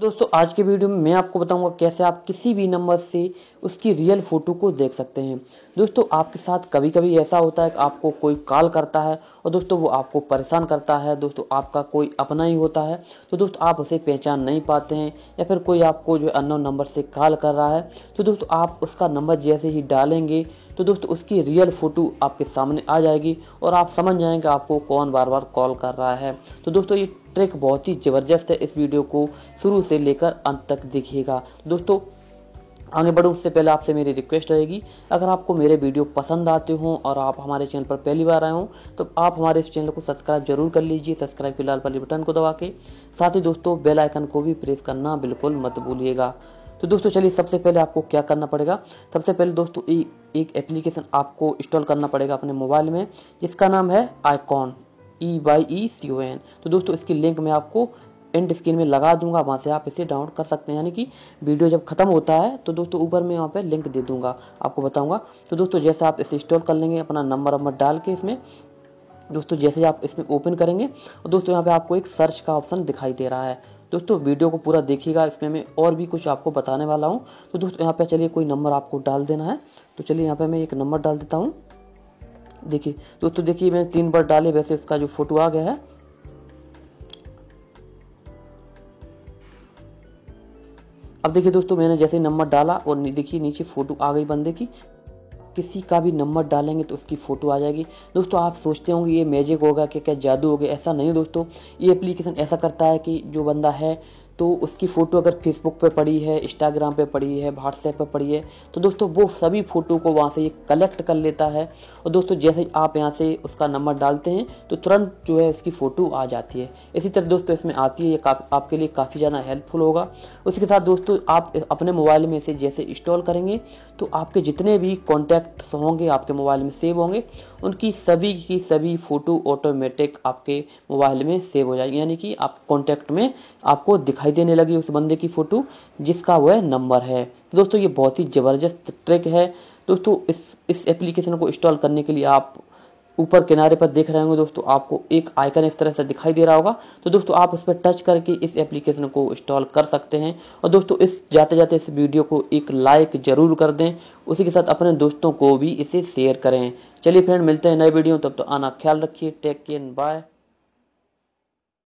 दोस्तों आज के वीडियो में मैं आपको बताऊंगा कैसे आप किसी भी नंबर से उसकी रियल फ़ोटो को देख सकते हैं दोस्तों आपके साथ कभी कभी ऐसा होता है कि आपको कोई कॉल करता है और दोस्तों वो आपको परेशान करता है दोस्तों आपका कोई अपना ही होता है तो दोस्तों आप उसे पहचान नहीं पाते हैं या फिर कोई आपको जो अनो नंबर से कॉल कर रहा है तो दोस्तों आप उसका नंबर जैसे ही डालेंगे तो दोस्तों उसकी रियल फ़ोटो आपके सामने आ जाएगी और आप समझ जाएंगे आपको कौन बार बार कॉल कर रहा है तो दोस्तों ये ट्रिक बहुत ही ज़बरदस्त है इस वीडियो को शुरू से लेकर अंत तक देखिएगा दोस्तों आगे बढ़ो उससे पहले आपसे मेरी रिक्वेस्ट रहेगी अगर आपको मेरे वीडियो पसंद आते हों और आप हमारे चैनल पर पहली बार आए हों तो आप हमारे इस चैनल को सब्सक्राइब जरूर कर लीजिए सब्सक्राइब के लाल वाली बटन को दबा के साथ ही दोस्तों बेल आइकन को भी प्रेस करना बिल्कुल मत भूलिएगा तो दोस्तों चलिए सबसे पहले आपको क्या करना पड़ेगा सबसे पहले दोस्तों एक एप्लीकेशन आपको इंस्टॉल करना पड़ेगा अपने मोबाइल में जिसका नाम है Eyecon E Y E C O N तो दोस्तों इसकी लिंक मैं आपको एंड स्क्रीन में लगा दूंगा वहाँ से आप इसे डाउनलोड कर सकते हैं यानी कि वीडियो जब खत्म होता है तो दोस्तों ऊपर में यहाँ पे लिंक दे दूंगा आपको बताऊंगा तो दोस्तों जैसे आप इसे इंस्टॉल कर लेंगे अपना नंबर वंबर डाल के इसमें दोस्तों जैसे आप इसमें ओपन करेंगे और दोस्तों यहाँ पे आपको एक सर्च का ऑप्शन दिखाई दे रहा है दोस्तों वीडियो को पूरा देखिएगा इसमें मैं और भी कुछ आपको बताने वाला हूँ तो दोस्तों यहाँ पे चलिए कोई नंबर आपको डाल देना है तो चलिए यहाँ पे मैं एक नंबर डाल देता हूँ देखिए दोस्तों तो देखिए मैंने तीन बार डाले वैसे इसका जो फोटो आ गया है अब देखिए दोस्तों मैंने जैसे नंबर डाला और देखिए नीचे फोटो आ गई बंदे की किसी का भी नंबर डालेंगे तो उसकी फ़ोटो आ जाएगी दोस्तों आप सोचते होंगे ये मैजिक होगा क्या क्या जादू हो गया ऐसा नहीं दोस्तों ये एप्लीकेशन ऐसा करता है कि जो बंदा है तो उसकी फ़ोटो अगर फेसबुक पे पड़ी है इंस्टाग्राम पे पड़ी है व्हाट्सएप पे पड़ी है तो दोस्तों वो सभी फ़ोटो को वहाँ से ये कलेक्ट कर लेता है और दोस्तों जैसे आप यहाँ से उसका नंबर डालते हैं तो तुरंत जो है उसकी फ़ोटो आ जाती है इसी तरह दोस्तों इसमें आती है ये का, आपके लिए काफ़ी ज़्यादा हेल्पफुल होगा उसके साथ दोस्तों आप अपने मोबाइल में से जैसे इंस्टॉल करेंगे तो आपके जितने भी कॉन्टैक्ट्स होंगे आपके मोबाइल में सेव होंगे उनकी सभी की सभी फ़ोटो ऑटोमेटिक आपके मोबाइल में सेव हो जाएगी यानी कि आप कॉन्टैक्ट में आपको दिखाई दिखाई देने लगी उस बंदे की फ़ोटो जिसका वह नंबर है तो दोस्तों ये बहुत ही ज़बरदस्त ट्रिक है दोस्तों इस इस एप्लीकेशन को इंस्टॉल करने के लिए आप ऊपर किनारे पर देख रहे होंगे दोस्तों आपको एक आइकन इस तरह से दिखाई दे रहा होगा तो दोस्तों आप उस पर टच करके इस एप्लीकेशन को इंस्टॉल कर सकते हैं और दोस्तों इस जाते जाते इस वीडियो को एक लाइक जरूर कर दें उसी के साथ अपने दोस्तों को भी इसे शेयर करें चलिए फ्रेंड मिलते हैं नए वीडियो तब तो आना ख्याल रखिए टेक केयर बाय